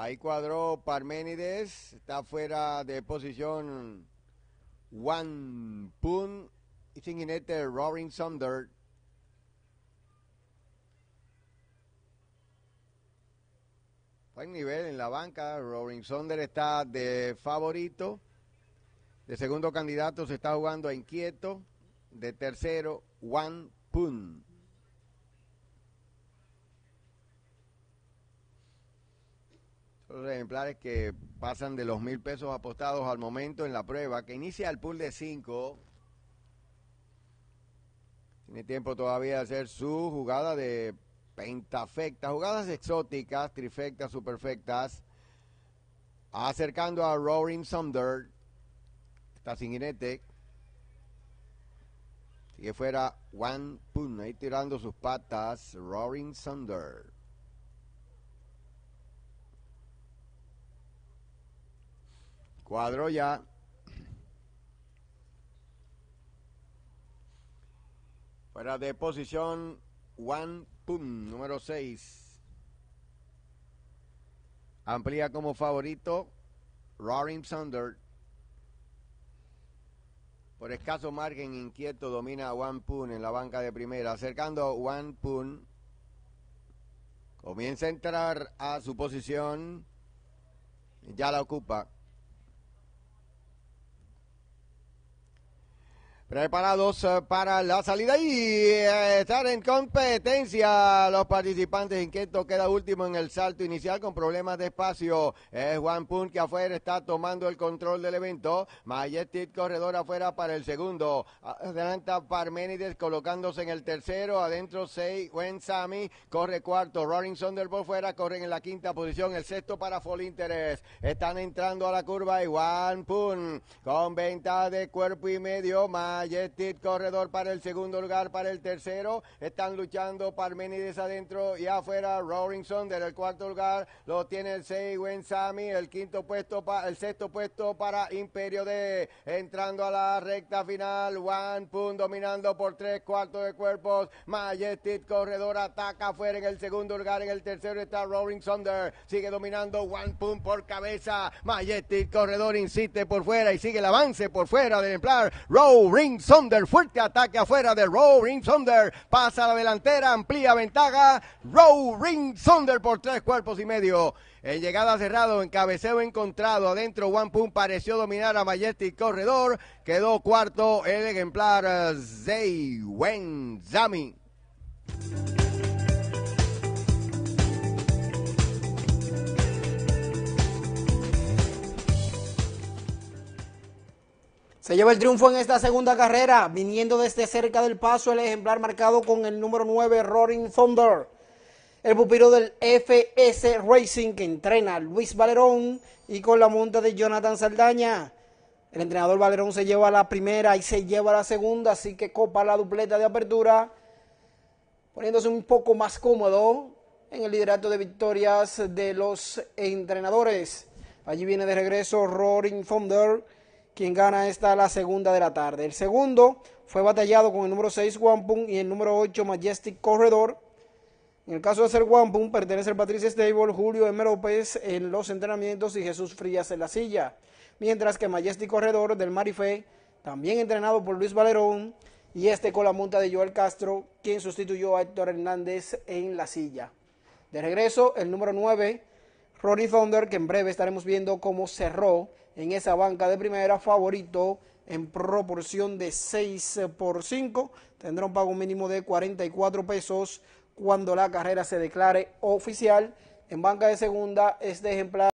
Ahí cuadró Parménides, está fuera de posición Juan Pun y sin guinete, Roaring Thunder. Buen nivel en la banca, Roaring Sonder está de favorito. De segundo candidato se está jugando a Inquieto. De tercero, Juan Pun. Los ejemplares que pasan de los mil pesos apostados al momento en la prueba, que inicia el pool de cinco. Tiene tiempo todavía de hacer su jugada de pentafecta, jugadas exóticas, trifectas, superfectas. Acercando a Roaring Thunder Está sin jinete. Sigue fuera One Pun, ahí tirando sus patas. Roaring Thunder. Cuadro ya. Fuera de posición, One Pun, número 6. Amplía como favorito Roaring Thunder. Por escaso margen, inquieto domina Juan Pun en la banca de primera. Acercando Juan Pun. Comienza a entrar a su posición. Ya la ocupa. preparados eh, para la salida y eh, estar en competencia los participantes. inquietos queda último en el salto inicial con problemas de espacio. Es eh, Juan Pun que afuera está tomando el control del evento. Majestic corredor afuera para el segundo. Adelanta Parmenides colocándose en el tercero. Adentro Sei Wen Sami corre cuarto. Roaring Thunderbolt fuera. Corren en la quinta posición. El sexto para Full Están entrando a la curva y Juan Pun con venta de cuerpo y medio más Majestic corredor para el segundo lugar, para el tercero. Están luchando Parmenides adentro y afuera. Roaring Sonder, el cuarto lugar lo tiene el Wen Sami, El quinto puesto, para el sexto puesto para Imperio D. Entrando a la recta final, One Pun dominando por tres cuartos de cuerpos. Majestic corredor ataca afuera en el segundo lugar. En el tercero está Roaring Sigue dominando One Pun por cabeza. Majestic corredor insiste por fuera y sigue el avance por fuera del emplar, Roaring Ring Thunder. Fuerte ataque afuera de Row Ring Thunder. Pasa a la delantera, amplía ventaja. Row Ring Thunder por tres cuerpos y medio. En llegada cerrado, en cabeceo encontrado, adentro One Pum pareció dominar a Majestic Corredor, quedó cuarto el ejemplar eh, Zay Wen Zami. Se lleva el triunfo en esta segunda carrera, viniendo desde cerca del paso el ejemplar marcado con el número 9, Roaring Thunder. El pupilo del FS Racing que entrena Luis Valerón y con la monta de Jonathan Saldaña. El entrenador Valerón se lleva la primera y se lleva la segunda, así que copa la dupleta de apertura, poniéndose un poco más cómodo en el liderato de victorias de los entrenadores. Allí viene de regreso Roaring Thunder quien gana esta la segunda de la tarde. El segundo fue batallado con el número 6 Wampum y el número 8 Majestic Corredor. En el caso de ser Wampum, pertenece el Patricio Stable, Julio M. López en los entrenamientos y Jesús Frías en la silla. Mientras que Majestic Corredor del Marife, también entrenado por Luis Valerón, y este con la monta de Joel Castro, quien sustituyó a Héctor Hernández en la silla. De regreso, el número 9, Rory Thunder, que en breve estaremos viendo cómo cerró en esa banca de primera, favorito en proporción de 6 por 5. Tendrá un pago mínimo de 44 pesos cuando la carrera se declare oficial. En banca de segunda, este ejemplar.